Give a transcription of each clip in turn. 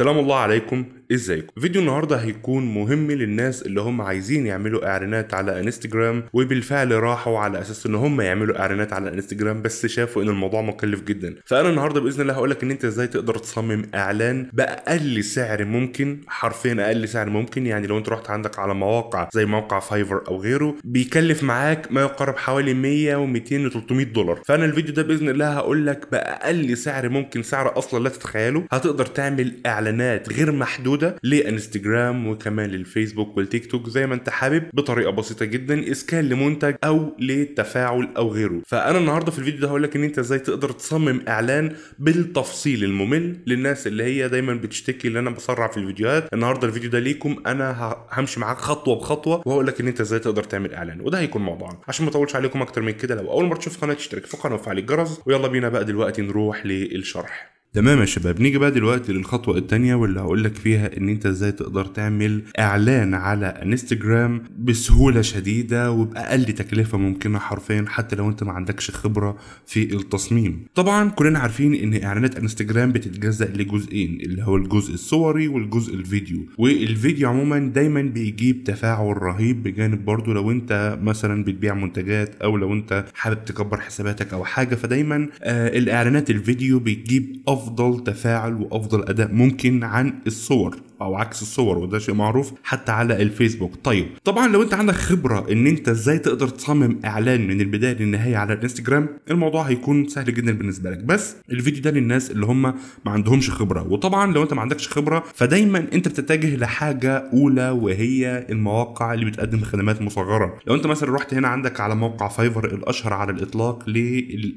سلام الله عليكم ازيكم فيديو النهارده هيكون مهم للناس اللي هم عايزين يعملوا اعلانات على انستجرام وبالفعل راحوا على اساس ان هم يعملوا اعلانات على انستجرام بس شافوا ان الموضوع مكلف جدا فانا النهارده باذن الله هقول لك ان انت ازاي تقدر تصمم اعلان باقل سعر ممكن حرفيا اقل سعر ممكن يعني لو انت رحت عندك على مواقع زي موقع فايفر او غيره بيكلف معاك ما يقارب حوالي 100 و200 و300 دولار فانا الفيديو ده باذن الله هقول لك باقل سعر ممكن سعر اصلا لا تتخيله هتقدر تعمل اعلان اعلانات غير محدوده لانستجرام وكمان للفيسبوك والتيك توك زي ما انت حابب بطريقه بسيطه جدا اسكان لمنتج او لتفاعل او غيره فانا النهارده في الفيديو ده هقول لك ان انت ازاي تقدر تصمم اعلان بالتفصيل الممل للناس اللي هي دايما بتشتكي ان انا بسرع في الفيديوهات النهارده الفيديو ده ليكم انا همشي معاك خطوه بخطوه وهقول لك ان انت ازاي تقدر تعمل اعلان وده هيكون موضوعنا عشان ما اطولش عليكم اكتر من كده لو اول مره تشوف قناه تشترك في القناه وفعل الجرس ويلا بينا بقى دلوقتي نروح للشرح تمام يا شباب نيجي بقى دلوقتي للخطوه التانية واللي هقولك فيها ان انت ازاي تقدر تعمل اعلان على انستجرام بسهوله شديده وباقل تكلفه ممكنه حرفيا حتى لو انت ما عندكش خبره في التصميم طبعا كلنا عارفين ان اعلانات انستجرام بتتجزأ لجزئين اللي هو الجزء الصوري والجزء الفيديو والفيديو عموما دايما بيجيب تفاعل رهيب بجانب برضو لو انت مثلا بتبيع منتجات او لو انت حابب تكبر حساباتك او حاجه فدايما آه الاعلانات الفيديو بتجيب افضل تفاعل وافضل اداء ممكن عن الصور او عكس الصور وده شيء معروف حتى على الفيسبوك طيب طبعا لو انت عندك خبره ان انت ازاي تقدر تصمم اعلان من البدايه للنهايه على الانستجرام الموضوع هيكون سهل جدا بالنسبه لك بس الفيديو ده للناس اللي هم ما عندهمش خبره وطبعا لو انت ما عندكش خبره فدايما انت بتتجه لحاجه اولى وهي المواقع اللي بتقدم خدمات مصغره لو انت مثلا رحت هنا عندك على موقع فايفر الاشهر على الاطلاق ل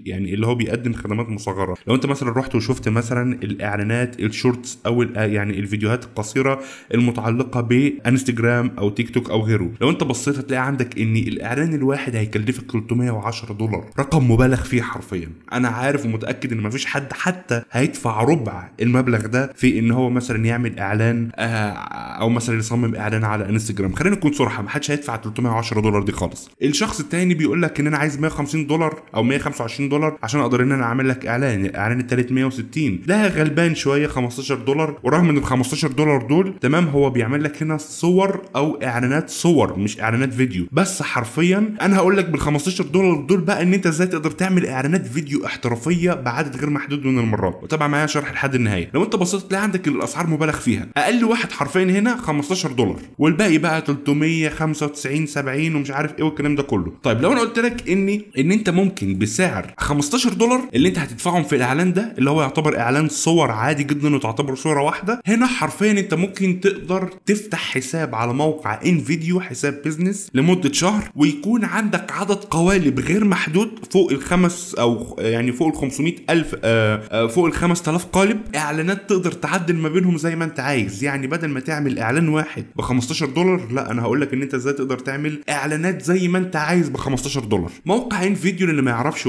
يعني اللي هو بيقدم خدمات مصغره لو انت مثلا رحت وشفت مثلا الاعلانات الشورتس او يعني الفيديوهات القصيره القصيره المتعلقه بانستجرام او تيك توك او غيره لو انت بصيت هتلاقي عندك ان الاعلان الواحد هيكلفك 310 دولار رقم مبالغ فيه حرفيا انا عارف ومتاكد ان مفيش حد حتى هيدفع ربع المبلغ ده في ان هو مثلا يعمل اعلان آه، او مثلا يصمم اعلان على انستجرام خلينا نكون صراحه محدش هيدفع 310 دولار دي خالص الشخص التاني بيقول لك ان انا عايز 150 دولار او 125 دولار عشان اقدر ان انا اعمل لك اعلان الاعلان التالت 160 ده غلبان شويه 15 دولار ورغم ان ال 15 دولار دول تمام هو بيعمل لك هنا صور او اعلانات صور مش اعلانات فيديو بس حرفيا انا هقول لك بال 15 دولار دول بقى ان انت ازاي تقدر تعمل اعلانات فيديو احترافيه بعدد غير محدود من المرات وتابع معايا شرح لحد النهايه لو انت بصيت تلاقي عندك الاسعار مبالغ فيها اقل واحد حرفيا هنا 15 دولار والباقي بقى 395 70 ومش عارف ايه والكلام ده كله طيب لو انا قلت لك ان ان انت ممكن بسعر 15 دولار اللي انت هتدفعهم في الاعلان ده اللي هو يعتبر اعلان صور عادي جدا وتعتبر صوره واحده هنا حرفيا انت ممكن تقدر تفتح حساب على موقع انفيديو حساب بيزنس لمده شهر ويكون عندك عدد قوالب غير محدود فوق الخمس او يعني فوق ال 500 الف آه، آه، فوق ال 5000 قالب اعلانات تقدر تعدل ما بينهم زي ما انت عايز يعني بدل ما تعمل اعلان واحد ب 15 دولار لا انا هقول لك ان انت ازاي تقدر تعمل اعلانات زي ما انت عايز ب 15 دولار موقع انفيديو للي ما يعرفش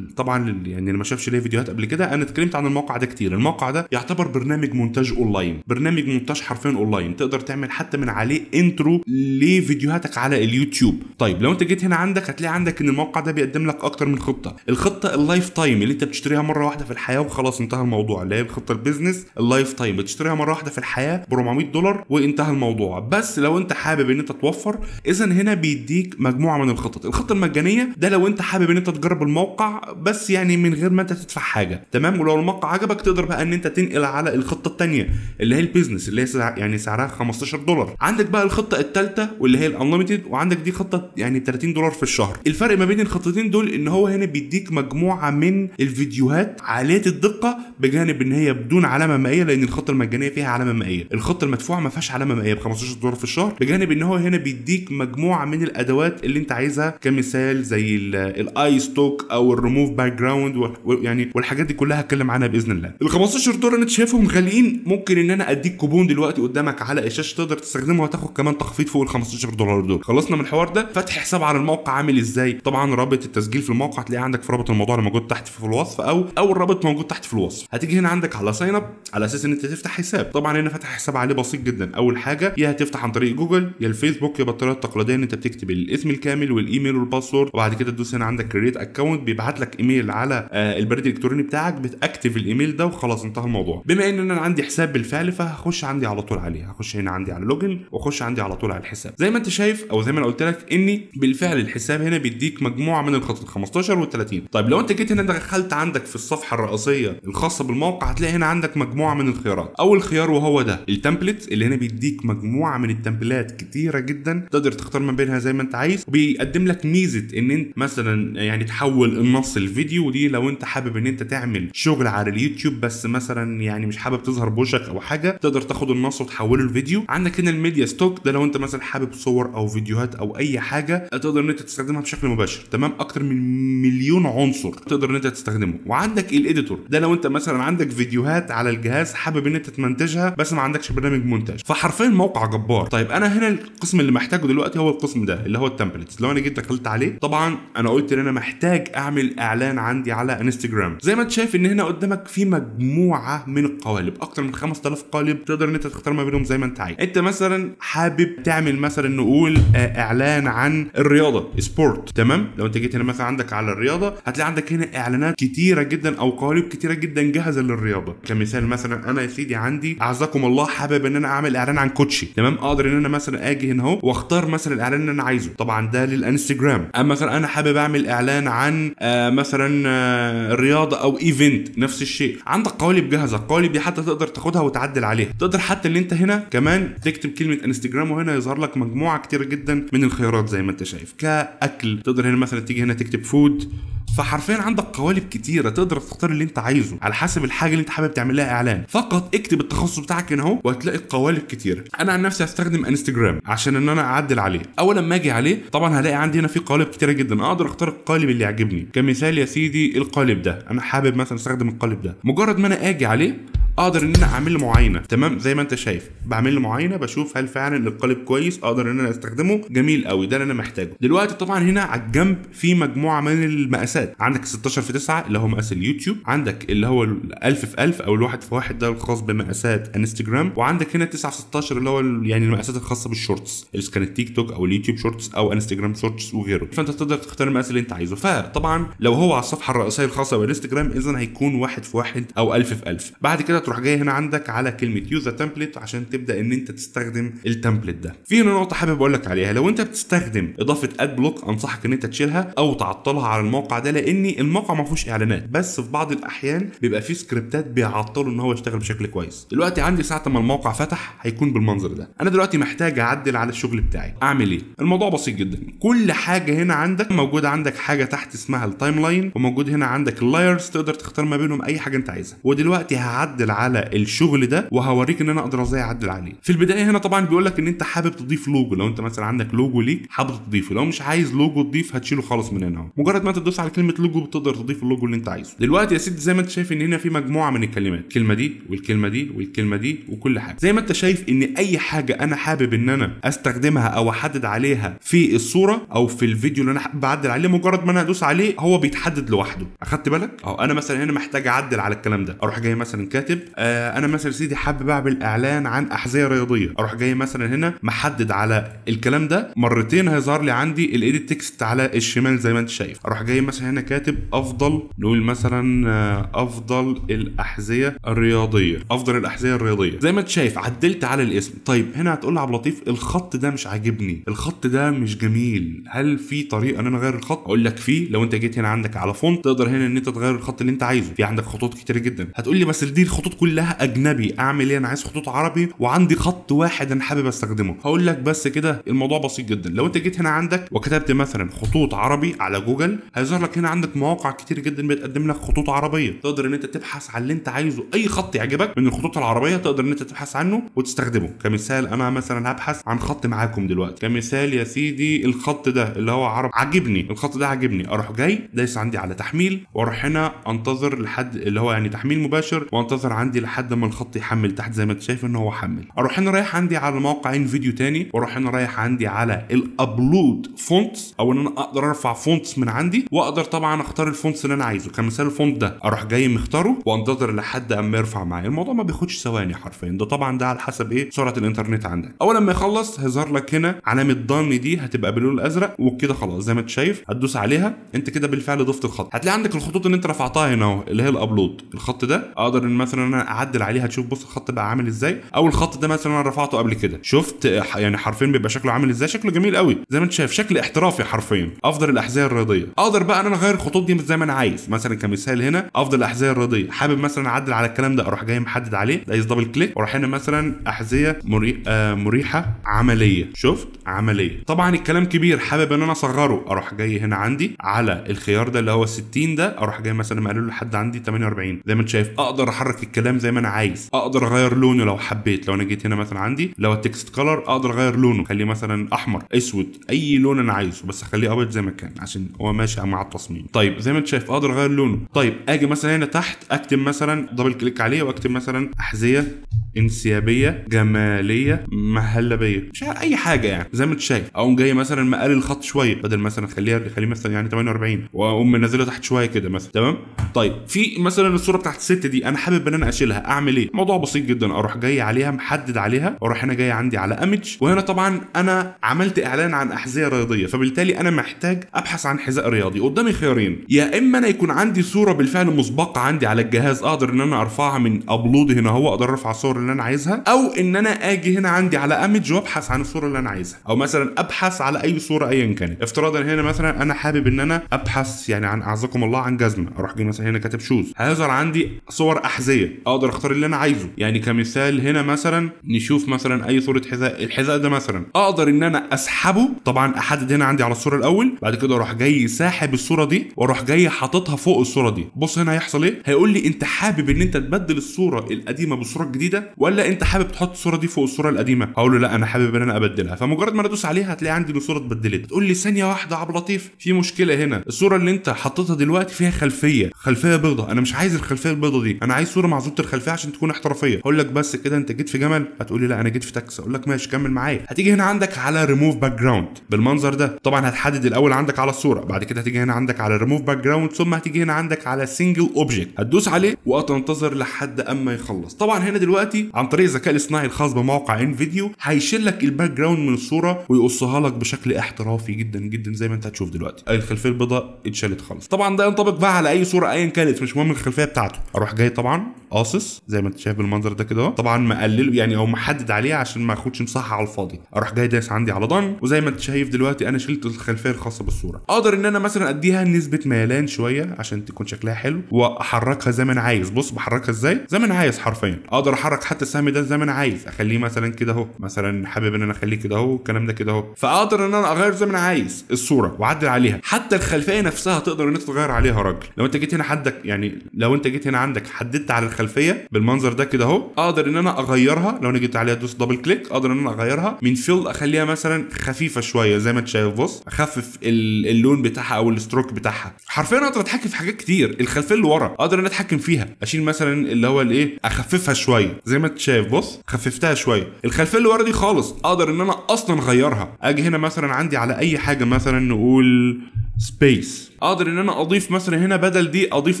طبعا يعني اللي ما شافش ليه فيديوهات قبل كده انا اتكلمت عن الموقع ده كتير الموقع ده يعتبر برنامج مونتاج اونلاين برنامج مونتاج النقاش حرفيا اونلاين تقدر تعمل حتى من عليه انترو لفيديوهاتك على اليوتيوب طيب لو انت جيت هنا عندك هتلاقي عندك ان الموقع ده بيقدم لك اكتر من خطه الخطه اللايف تايم اللي انت بتشتريها مره واحده في الحياه وخلاص انتهى الموضوع اللي هي الخطه البيزنس اللايف تايم بتشتريها مره واحده في الحياه ب 400 دولار وانتهى الموضوع بس لو انت حابب ان انت توفر اذا هنا بيديك مجموعه من الخطط الخطه المجانيه ده لو انت حابب ان انت تجرب الموقع بس يعني من غير ما انت تدفع حاجه تمام ولو الموقع عجبك تقدر بقى ان انت تنقل على الخطه الثانيه اللي هي البيزنس اللي هي يعني سعرها 15 دولار عندك بقى الخطه الثالثه واللي هي الانليمتد وعندك دي خطه يعني 30 دولار في الشهر الفرق ما بين الخطتين دول ان هو هنا بيديك مجموعه من الفيديوهات عاليه الدقه بجانب ان هي بدون علامه مائيه لان الخطه المجانيه فيها علامه مائيه الخطه المدفوعه ما فيهاش علامه مائيه ب 15 دولار في الشهر بجانب ان هو هنا بيديك مجموعه من الادوات اللي انت عايزها كمثال زي الاي ستوك او الريموف باك جراوند يعني والحاجات دي كلها هتكلم عنها باذن الله ال 15 دولار اللي انت شايفهم غاليين ممكن ان انا اديك كوبون هيكون دلوقتي قدامك على الشاشه تقدر تستخدمه وتاخد كمان تخفيض فوق ال 15 دولار دول خلصنا من الحوار ده فتح حساب على الموقع عامل ازاي طبعا رابط التسجيل في الموقع هتلاقيه عندك في رابط الموضوع اللي موجود تحت في الوصف او او الرابط موجود تحت في الوصف هتيجي هنا عندك على ساين اب على اساس ان انت تفتح حساب طبعا هنا فتح حساب عليه بسيط جدا اول حاجه يا هتفتح عن طريق جوجل يا الفيسبوك يا بالطريقه التقليديه ان انت بتكتب الاسم الكامل والايميل والباسورد وبعد كده تدوس هنا عندك كريت اكونت بيبعت لك ايميل على آه، البريد الالكتروني بتاعك بتاكتف الايميل ده وخلاص انتهى الموضوع بما ان انا عندي حساب بالفعل فهخش عن عندي على طول عليه هخش هنا عندي على لوجن واخش عندي على طول على الحساب زي ما انت شايف او زي ما انا قلت لك اني بالفعل الحساب هنا بيديك مجموعه من الخطوط 15 و30 طيب لو انت جيت هنا دخلت عندك في الصفحه الرئيسيه الخاصه بالموقع هتلاقي هنا عندك مجموعه من الخيارات اول خيار وهو ده التمبلت اللي هنا بيديك مجموعه من التمبلات كتيره جدا تقدر تختار ما بينها زي ما انت عايز وبيقدم لك ميزه ان انت مثلا يعني تحول النص الفيديو ودي لو انت حابب ان انت تعمل شغل على اليوتيوب بس مثلا يعني مش حابب تظهر بوشك او حاجه تقدر تاخد تاخد النص وتحوله لفيديو عندك هنا الميديا ستوك ده لو انت مثلا حابب صور او فيديوهات او اي حاجه تقدر ان انت تستخدمها بشكل مباشر تمام اكتر من مليون عنصر تقدر ان انت تستخدمه وعندك الايديتور ده لو انت مثلا عندك فيديوهات على الجهاز حابب ان انت تمنتجها بس ما عندكش برنامج مونتاج فحرفيا موقع جبار طيب انا هنا القسم اللي محتاجه دلوقتي هو القسم ده اللي هو التمبلتس لو انا جيت دخلت عليه طبعا انا قلت ان انا محتاج اعمل اعلان عندي على انستجرام زي ما انت شايف ان هنا قدامك في مجموعه من القوالب اكتر من 5000 قالب تقدر ان انت تختار ما بينهم زي ما انت عايز انت مثلا حابب تعمل مثلا نقول آه، اعلان عن الرياضه سبورت تمام لو انت جيت هنا مثلا عندك على الرياضه هتلاقي عندك هنا اعلانات كتيره جدا او قوالب كتيره جدا جاهزه للرياضه كمثال مثلا انا يا سيدي عندي اعزكم الله حابب ان انا اعمل اعلان عن كوتشي تمام اقدر ان انا مثلا اجي هنا اهو واختار مثلا الاعلان اللي انا عايزه طبعا ده للانستجرام اما مثلا انا حابب اعمل اعلان عن آه، مثلا آه، رياضه او ايفنت نفس الشيء عندك قوالب جاهزه القوالب دي حتى تقدر تاخدها وتعدل عليها تقدر حتى اللي انت هنا كمان تكتب كلمه انستجرام وهنا يظهر لك مجموعه كتيره جدا من الخيارات زي ما انت شايف كاكل تقدر هنا مثلا تيجي هنا تكتب فود فحرفيا عندك قوالب كتيره تقدر تختار اللي انت عايزه على حسب الحاجه اللي انت حابب تعمل لها اعلان فقط اكتب التخصص بتاعك هنا اهو وهتلاقي قوالب كتيره انا عن نفسي هستخدم انستجرام عشان ان انا اعدل عليه اول ما اجي عليه طبعا هلاقي عندي هنا في قوالب كتيره جدا اقدر اختار القالب اللي يعجبني كمثال يا سيدي القالب ده انا حابب مثلا استخدم القالب ده مجرد ما انا اجي عليه اقدر ان انا اعمل له معاينه تمام زي ما انت شايف بعمل له معاينه بشوف هل فعلا القالب كويس اقدر ان انا استخدمه جميل قوي ده اللي انا محتاجه دلوقتي طبعا هنا على الجنب في مجموعه من المقاسات مقاسات عندك 16 في 9 اللي هو مقاس اليوتيوب عندك اللي هو ال 1000 في 1000 او الواحد في واحد ده الخاص بمقاسات انستجرام وعندك هنا 9 في 16 اللي هو يعني المقاسات الخاصه بالشورتس اللي كان التيك توك او اليوتيوب شورتس او انستجرام شورتس وغيره فانت تقدر تختار المقاس اللي انت عايزه فطبعا لو هو على الصفحه الرئيسيه الخاصه بالانستجرام اذا هيكون واحد في واحد او 1000 في 1000 بعد كده تروح جاي هنا عندك على كلمه يوز تمبلت عشان تبدا ان انت تستخدم التمبلت ده في هنا نقطه حابب اقول لك عليها لو انت بتستخدم اضافه اد بلوك انصحك ان انت تشيلها او تعطلها على الموقع ده لان الموقع ما فيهوش اعلانات بس في بعض الاحيان بيبقى فيه سكريبتات بيعطله ان هو يشتغل بشكل كويس دلوقتي عندي ساعه ما الموقع فتح هيكون بالمنظر ده انا دلوقتي محتاج اعدل على الشغل بتاعي اعمل ايه الموضوع بسيط جدا كل حاجه هنا عندك موجوده عندك حاجه تحت اسمها التايم لاين وموجود هنا عندك اللايرز تقدر تختار ما بينهم اي حاجه انت عايزها ودلوقتي هعدل على الشغل ده وهوريك ان انا اقدر ازاي اعدل عليه في البدايه هنا طبعا بيقول لك ان انت حابب تضيف لوجو لو انت مثلا عندك لوجو ليك حابب تضيفه لو مش عايز لوجو تضيف هتشيله خالص من هنا مجرد ما انت تدوس على كلمه كلمه لوجو بتقدر تضيف اللوجو اللي انت عايزه دلوقتي يا سيدي زي ما انت شايف ان هنا في مجموعه من الكلمات الكلمه دي والكلمه دي والكلمه دي وكل حاجه زي ما انت شايف ان اي حاجه انا حابب ان انا استخدمها او احدد عليها في الصوره او في الفيديو اللي انا بعدل عليه مجرد ما انا ادوس عليه هو بيتحدد لوحده اخدت بالك اهو انا مثلا هنا محتاج اعدل على الكلام ده اروح جاي مثلا كاتب آه انا مثلا سيدي حابب اعمل اعلان عن احذيه رياضيه اروح جاي مثلا هنا محدد على الكلام ده مرتين هيظهر لي عندي الايديت تكست على الشمال زي ما انت شايف اروح جاي مثلا هنا هنا كاتب افضل نقول مثلا آه، افضل الاحذيه الرياضيه افضل الاحذيه الرياضيه زي ما انت شايف عدلت على الاسم طيب هنا هتقول لي عبد اللطيف الخط ده مش عاجبني الخط ده مش جميل هل في طريقه ان انا اغير الخط اقول لك في لو انت جيت هنا عندك على فونت تقدر هنا ان انت تغير الخط اللي انت عايزه في عندك خطوط كتير جدا هتقول لي بس دي الخطوط كلها اجنبي اعمل ايه انا عايز خطوط عربي وعندي خط واحد انا حابب استخدمه هقول لك بس كده الموضوع بسيط جدا لو انت جيت هنا عندك وكتبت مثلا خطوط عربي على جوجل هيظهر لك هنا عندك مواقع كتير جدا بتقدم لك خطوط عربيه تقدر ان انت تبحث عن اللي انت عايزه اي خط يعجبك من الخطوط العربيه تقدر ان انت تبحث عنه وتستخدمه كمثال انا مثلا هبحث عن خط معاكم دلوقتي كمثال يا سيدي الخط ده اللي هو عرب عاجبني الخط ده عاجبني اروح جاي دايس عندي على تحميل واروح هنا انتظر لحد اللي هو يعني تحميل مباشر وانتظر عندي لحد ما الخط يحمل تحت زي ما انت شايف ان هو حمل اروح هنا رايح عندي على موقعين فيديو تاني واروح هنا رايح عندي على الابلود فونتس او ان انا اقدر ارفع فونتس من عندي واقدر طبعا اختار الفونت اللي انا عايزه كمثال الفونت ده اروح جاي مختاره وانتظر لحد اما يرفع معايا الموضوع ما بياخدش ثواني حرفيا ده طبعا ده على حسب ايه سرعه الانترنت عندك اول ما يخلص هيظهر لك هنا علامه ضن دي هتبقى باللون الازرق وكده خلاص زي ما انت شايف هتدوس عليها انت كده بالفعل ضفت الخط هتلاقي عندك الخطوط اللي انت رفعتها هنا اهو اللي هي الابلود الخط ده اقدر ان مثلا انا اعدل عليه هتشوف بص الخط بقى عامل ازاي او الخط ده مثلا انا رفعته قبل كده شفت يعني حرفيا بيبقى شكله عامل ازاي شكله جميل قوي زي ما انت شايف شكل احترافي حرفيا افضل الاحذيه الرياضيه اقدر بقى ان انا اغير الخطوط دي زي ما انا عايز مثلا كمثال هنا افضل الاحذيه الرياضيه حابب مثلا اعدل على الكلام ده اروح جاي محدد عليه دايس دبل كليك واروح هنا مثلا احذيه مري... آه مريحه عمليه شفت عمليه طبعا الكلام كبير حابب ان انا اصغره اروح جاي هنا عندي على الخيار ده اللي هو 60 ده اروح جاي مثلا مقلله لحد عندي 48 زي ما انت شايف اقدر احرك الكلام زي ما انا عايز اقدر اغير لونه لو حبيت لو انا جيت هنا مثلا عندي لو التكست كلر اقدر اغير لونه خليه مثلا احمر اسود اي لون انا عايزه بس اخليه ابيض زي ما كان عشان هو ماشي مع التصميم التصميم طيب زي ما انت شايف اقدر اغير لونه طيب اجي مثلا هنا تحت اكتب مثلا دبل كليك عليه واكتب مثلا احذيه انسيابيه جماليه مهلبيه مش اي حاجه يعني زي ما انت شايف اقوم جاي مثلا مقلل الخط شويه بدل مثلا اخليها اخليه مثلا يعني 48 واقوم منزله تحت شويه كده مثلا تمام طيب في مثلا الصوره بتاعت الست دي انا حابب ان انا اشيلها اعمل ايه موضوع بسيط جدا اروح جاي عليها محدد عليها واروح هنا جاي عندي على ايمج وهنا طبعا انا عملت اعلان عن احذيه رياضيه فبالتالي انا محتاج ابحث عن حذاء رياضي قدامي خيارين يا اما انا يكون عندي صوره بالفعل مسبقه عندي على الجهاز اقدر ان انا ارفعها من ابلود هنا هو اقدر ارفع الصور اللي انا عايزها او ان انا اجي هنا عندي على ايمج وابحث عن الصوره اللي انا عايزها او مثلا ابحث على اي صوره ايا كانت افتراضا هنا مثلا انا حابب ان انا ابحث يعني عن اعزكم الله عن جزمه اروح جاي مثلا هنا كاتب شوز هيظهر عندي صور احذيه اقدر اختار اللي انا عايزه يعني كمثال هنا مثلا نشوف مثلا اي صوره حذاء الحذاء ده مثلا اقدر ان انا اسحبه طبعا احدد هنا عندي على الصوره الاول بعد كده اروح جاي ساحب الصوره دي واروح جاي حاططها فوق الصوره دي بص هنا هيحصل ايه هيقول لي انت حابب ان انت تبدل الصوره القديمه بالصوره الجديده ولا انت حابب تحط الصوره دي فوق الصوره القديمه هقول له لا انا حابب ان انا ابدلها فمجرد ما ادوس عليها هتلاقي عندي الصوره اتبدلت تقول لي ثانيه واحده عبد اللطيف في مشكله هنا الصوره اللي انت حطيتها دلوقتي فيها خلفيه خلفيه بيضاء انا مش عايز الخلفيه البيضاء دي انا عايز صوره معزوله الخلفيه عشان تكون احترافيه هقول لك بس كده انت جيت في جمل هتقول لي لا انا جيت في تاكس اقول لك ماشي كمل معايا هتيجي هنا عندك على ريموف باك جراوند بالمنظر ده طبعا هتحدد الاول عندك على الصوره بعد كده هتيجي هنا عندك عندك على ريموف باك جراوند ثم هتيجي هنا عندك على سنجل اوبجكت هتدوس عليه وهتنتظر لحد اما يخلص طبعا هنا دلوقتي عن طريق الذكاء الاصطناعي الخاص بموقع ان فيديو هيشيل لك الباك جراوند من الصوره ويقصها لك بشكل احترافي جدا جدا زي ما انت هتشوف دلوقتي الخلفيه البيضاء اتشالت خالص طبعا ده ينطبق بقى على اي صوره ايا كانت مش مهم الخلفيه بتاعته اروح جاي طبعا قاصص زي ما انت شايف بالمنظر ده كده طبعا مقلله يعني او محدد عليه عشان ما اخدش مساحه على الفاضي اروح جاي دايس عندي على ضن وزي ما انت شايف دلوقتي انا شلت الخلفيه الخاصه بالصوره اقدر ان انا مثلا اديها نسبه ميلان شويه عشان تكون شكلها حلو واحركها زي ما انا عايز بص بحركها ازاي زي ما انا عايز حرفيا اقدر احرك حتى السهم ده زي ما انا عايز اخليه مثلا كده اهو مثلا حابب ان انا اخليه كده اهو الكلام ده كده اهو فاقدر ان انا اغير زي ما انا عايز الصوره واعدل عليها حتى الخلفيه نفسها تقدر ان انت تغير عليها راجل لو انت جيت هنا حدك يعني لو انت جيت هنا عندك حددت على الخلفيه بالمنظر ده كده اهو اقدر ان انا اغيرها لو انا جيت عليها دوس دبل كليك اقدر ان انا اغيرها من فيل اخليها مثلا خفيفه شويه زي ما انت شايف بص اخفف اللون بتاعها او الستروك بتاعها حرفيا اقدر اتحكم في حاجات كتير الخلفيه اللي ورا اقدر ان انا اتحكم فيها اشيل مثلا اللي هو الايه اخففها شويه زي ما انت شايف بص خففتها شويه الخلفيه اللي ورا دي خالص اقدر ان انا اصلا اغيرها اجي هنا مثلا عندي على اي حاجه مثلا نقول سبيس اقدر ان انا اضيف مثلا هنا بدل دي اضيف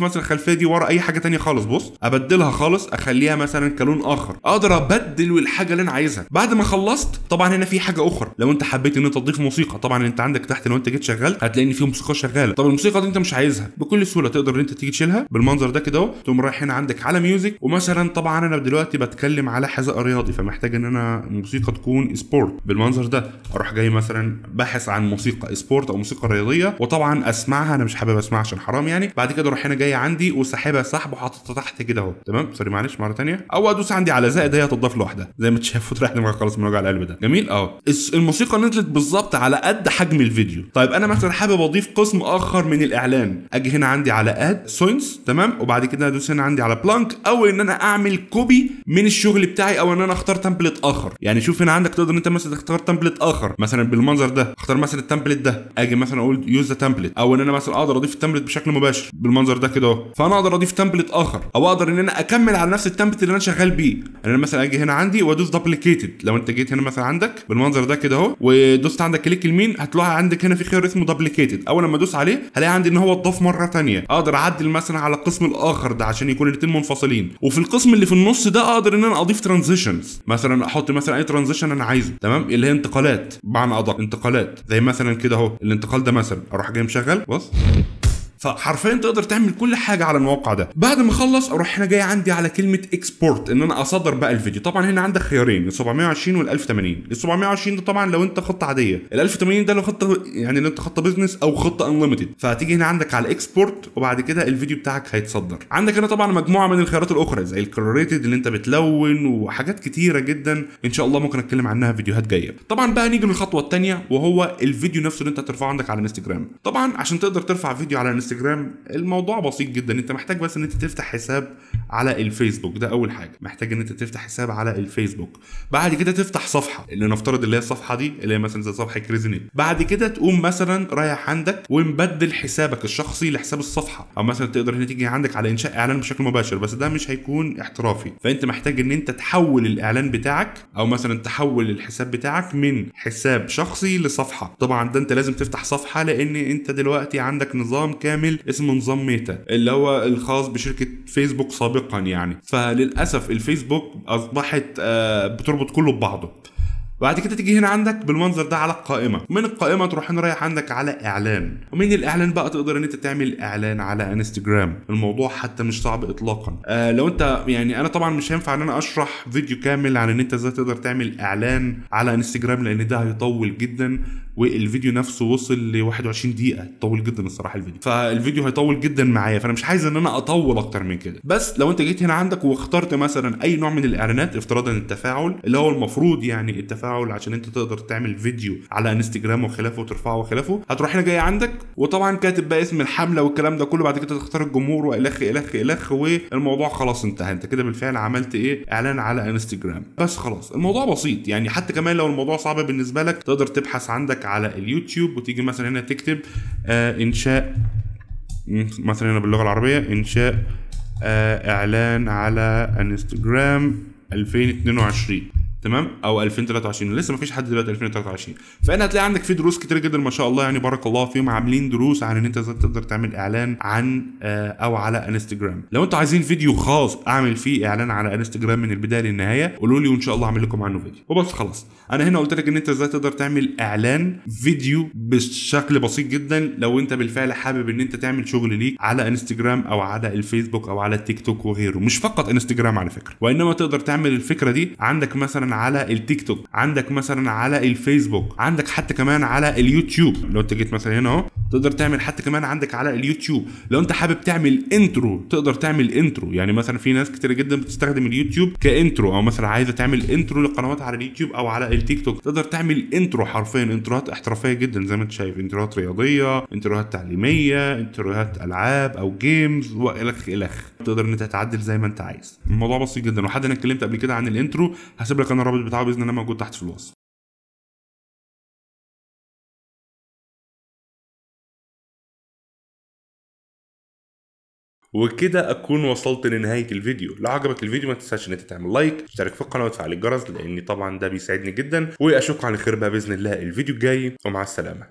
مثلا الخلفيه دي ورا اي حاجه ثانيه خالص بص ابدلها خالص اخليها مثلا كلون اخر اقدر ابدل الحاجه اللي انا عايزها بعد ما خلصت طبعا هنا في حاجه اخرى لو انت حبيت ان انت تضيف موسيقى طبعا انت عندك تحت لو انت جيت شغال هتلاقي ان في موسيقى شغاله طب الموسيقى دي انت مش عايزها بكل سهوله تقدر ان انت تيجي تشيلها بالمنظر ده كده اهو تقوم رايح هنا عندك على ميوزك ومثلا طبعا انا دلوقتي بتكلم على حذاء رياضي فمحتاج ان انا موسيقى تكون سبورت بالمنظر ده اروح جاي مثلا باحث عن موسيقى سبورت او موسيقى رياضيه وطبعا اسمعها اسمعها انا مش حابب اسمعها عشان حرام يعني بعد كده اروح هنا جاي عندي وسحبها سحب وحاططها تحت كده اهو تمام سوري معلش مره ثانيه او ادوس عندي على زائد هي هتضاف لوحدها زي ما انت شايف وتريح دماغك خلاص من وجع القلب ده جميل اه الموسيقى نزلت بالظبط على قد حجم الفيديو طيب انا مثلا حابب اضيف قسم اخر من الاعلان اجي هنا عندي على اد سوينس تمام وبعد كده ادوس هنا عندي على بلانك او ان انا اعمل كوبي من الشغل بتاعي او ان انا اختار تمبلت اخر يعني شوف هنا عندك تقدر انت مثلا تختار تمبلت اخر مثلا بالمنظر ده اختار مثلا التمبلت ده اجي مثلا اقول يوز ذا تمبلت او ان انا مثلا اقدر اضيف التمبلت بشكل مباشر بالمنظر ده كده اهو فانا اقدر اضيف تمبلت اخر او اقدر ان انا اكمل على نفس التمبلت اللي انا شغال بيه يعني انا مثلا اجي هنا عندي وادوس دبليكيتد لو انت جيت هنا مثلا عندك بالمنظر ده كده اهو ودوست عندك كليك اليمين هتلاقي عندك هنا في خيار اسمه دبليكيتد اول لما ادوس عليه هلاقي عندي ان هو اتضاف مره ثانيه اقدر اعدل مثلا على القسم الاخر ده عشان يكون الاثنين منفصلين وفي القسم اللي في النص ده اقدر ان انا اضيف ترانزيشنز مثلا احط مثلا اي ترانزيشن انا عايزه تمام اللي هي انتقالات بمعنى ادق انتقالات زي مثلا كده اهو الانتقال ده مثلا اروح جاي مشغل بص Tschüss. فحرفيا تقدر تعمل كل حاجه على الموقع ده بعد ما اخلص اروح هنا جاي عندي على كلمه اكسبورت ان انا اصدر بقى الفيديو طبعا هنا عندك خيارين ال 720 وال 1080 ال 720 ده طبعا لو انت خطه عاديه ال 1080 ده لو خطه يعني لو انت خطه بزنس او خطه انليمتد فهتيجي هنا عندك على اكسبورت وبعد كده الفيديو بتاعك هيتصدر عندك هنا طبعا مجموعه من الخيارات الاخرى زي الكلوريتد اللي انت بتلون وحاجات كتيره جدا ان شاء الله ممكن اتكلم عنها في فيديوهات جايه طبعا بقى نيجي للخطوه الثانيه وهو الفيديو نفسه اللي انت هترفعه عندك على الانستجرام طبعا عشان تقدر ترفع فيديو على الانستجرام الموضوع بسيط جدا انت محتاج بس ان انت تفتح حساب على الفيسبوك ده اول حاجه محتاج ان انت تفتح حساب على الفيسبوك بعد كده تفتح صفحه اللي نفترض اللي هي الصفحه دي اللي هي مثلا زي صفحه كريزنيت بعد كده تقوم مثلا رايح عندك ومبدل حسابك الشخصي لحساب الصفحه او مثلا تقدر ان تيجي عندك على انشاء اعلان بشكل مباشر بس ده مش هيكون احترافي فانت محتاج ان انت تحول الاعلان بتاعك او مثلا تحول الحساب بتاعك من حساب شخصي لصفحه طبعا ده انت لازم تفتح صفحه لان انت دلوقتي عندك نظام كامل كامل اسمه نظام ميتا اللي هو الخاص بشركه فيسبوك سابقا يعني فللاسف الفيسبوك اصبحت آه، بتربط كله ببعضه وبعد كده تيجي هنا عندك بالمنظر ده على القائمه من القائمه تروح هنا رايح عندك على اعلان ومن الاعلان بقى تقدر ان انت تعمل اعلان على انستجرام الموضوع حتى مش صعب اطلاقا آه لو انت يعني انا طبعا مش هينفع ان انا اشرح فيديو كامل عن ان انت ازاي تقدر تعمل اعلان على انستجرام لان ده هيطول جدا والفيديو نفسه وصل ل 21 دقيقه طول جدا الصراحه الفيديو فالفيديو هيطول جدا معايا فانا مش عايز ان انا اطول اكتر من كده بس لو انت جيت هنا عندك واخترت مثلا اي نوع من الاعلانات افتراضا التفاعل اللي هو المفروض يعني التفاعل التفاعل عشان انت تقدر تعمل فيديو على انستجرام وخلافه وترفعه وخلافه هتروح هنا جاي عندك وطبعا كاتب بقى اسم الحمله والكلام ده كله بعد كده تختار الجمهور والخ الخ الخ والموضوع خلاص انتهى انت كده بالفعل عملت ايه اعلان على انستجرام بس خلاص الموضوع بسيط يعني حتى كمان لو الموضوع صعب بالنسبه لك تقدر تبحث عندك على اليوتيوب وتيجي مثلا هنا تكتب آه انشاء مثلا هنا باللغه العربيه انشاء آه اعلان على انستجرام 2022 تمام او 2023 لسه ما فيش حد دلوقتي 2023 فانا هتلاقي عندك في دروس كتير جدا ما شاء الله يعني بارك الله فيهم عاملين دروس عن ان انت ازاي تقدر تعمل اعلان عن آه، او على انستجرام لو انتوا عايزين فيديو خاص اعمل فيه اعلان على انستجرام من البدايه للنهايه قولوا لي وان شاء الله اعمل لكم عنه فيديو وبس خلاص انا هنا قلت لك ان انت ازاي تقدر تعمل اعلان فيديو بشكل بسيط جدا لو انت بالفعل حابب ان انت تعمل شغل ليك على انستجرام او على الفيسبوك او على التيك توك وغيره مش فقط انستجرام على فكره وانما تقدر تعمل الفكره دي عندك مثلا على التيك توك عندك مثلا على الفيسبوك عندك حتى كمان على اليوتيوب لو انت جيت مثلا هنا اهو تقدر تعمل حتى كمان عندك على اليوتيوب لو انت حابب تعمل انترو تقدر تعمل انترو يعني مثلا في ناس كتير جدا بتستخدم اليوتيوب كانترو او مثلا عايزه تعمل انترو لقنوات على اليوتيوب او على التيك توك تقدر تعمل انترو حرفيا انتروهات احترافيه جدا زي ما انت شايف انتروهات رياضيه انتروهات تعليميه انتروهات العاب او جيمز والخ الخ تقدر ان انت تعدل زي ما انت عايز الموضوع بسيط جدا وحد انا اتكلمت قبل كده عن الانترو هسيب لك انا الرابط بتاعه باذن الله موجود تحت في الوصف وكده اكون وصلت لنهايه الفيديو لو عجبك الفيديو ما تنساش ان انت تعمل لايك تشترك في القناه وتفعل الجرس لان طبعا ده بيساعدني جدا واشوفك على خير بقى باذن الله الفيديو الجاي ومع السلامه